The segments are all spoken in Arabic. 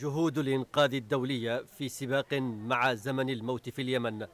جهود الإنقاذ الدولية في سباق مع زمن الموت في اليمن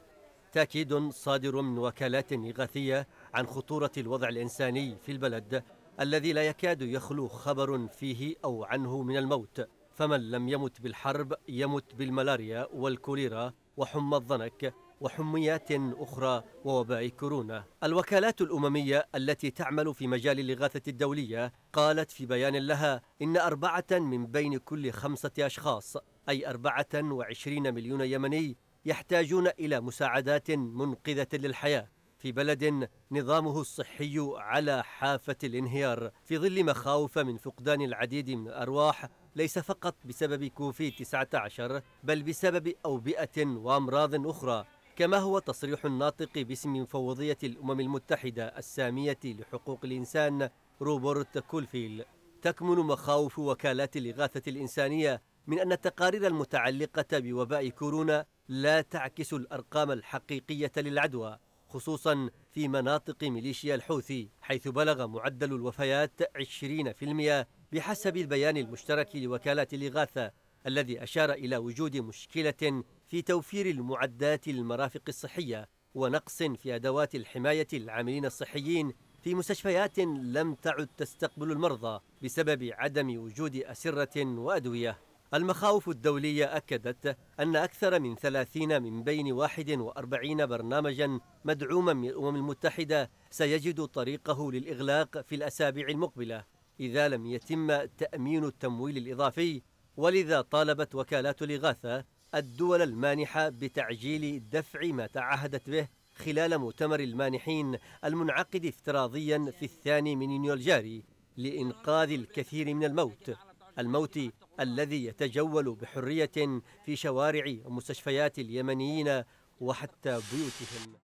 تأكيد صادر من وكالات إغاثية عن خطورة الوضع الإنساني في البلد الذي لا يكاد يخلو خبر فيه أو عنه من الموت فمن لم يمت بالحرب يمت بالملاريا والكوليرا وحمى الضنك وحميات أخرى ووباء كورونا الوكالات الأممية التي تعمل في مجال الإغاثة الدولية قالت في بيان لها إن أربعة من بين كل خمسة أشخاص أي أربعة وعشرين مليون يمني يحتاجون إلى مساعدات منقذة للحياة في بلد نظامه الصحي على حافة الانهيار في ظل مخاوف من فقدان العديد من الأرواح ليس فقط بسبب كوفيد 19 بل بسبب أوبئة وأمراض أخرى كما هو تصريح الناطق باسم مفوضية الأمم المتحدة السامية لحقوق الإنسان روبرت كولفيل تكمن مخاوف وكالات الإغاثة الإنسانية من أن التقارير المتعلقة بوباء كورونا لا تعكس الأرقام الحقيقية للعدوى خصوصا في مناطق ميليشيا الحوثي حيث بلغ معدل الوفيات 20% بحسب البيان المشترك لوكالات الإغاثة الذي أشار إلى وجود مشكلة في توفير المعدات المرافق الصحية ونقص في أدوات الحماية العاملين الصحيين في مستشفيات لم تعد تستقبل المرضى بسبب عدم وجود أسرة وأدوية المخاوف الدولية أكدت أن أكثر من 30 من بين 41 برنامجا مدعوما من الأمم المتحدة سيجد طريقه للإغلاق في الأسابيع المقبلة إذا لم يتم تأمين التمويل الإضافي ولذا طالبت وكالات الإغاثة الدول المانحة بتعجيل دفع ما تعهدت به خلال مؤتمر المانحين المنعقد افتراضيا في الثاني من يونيو الجاري لإنقاذ الكثير من الموت الموت الذي يتجول بحرية في شوارع ومستشفيات اليمنيين وحتى بيوتهم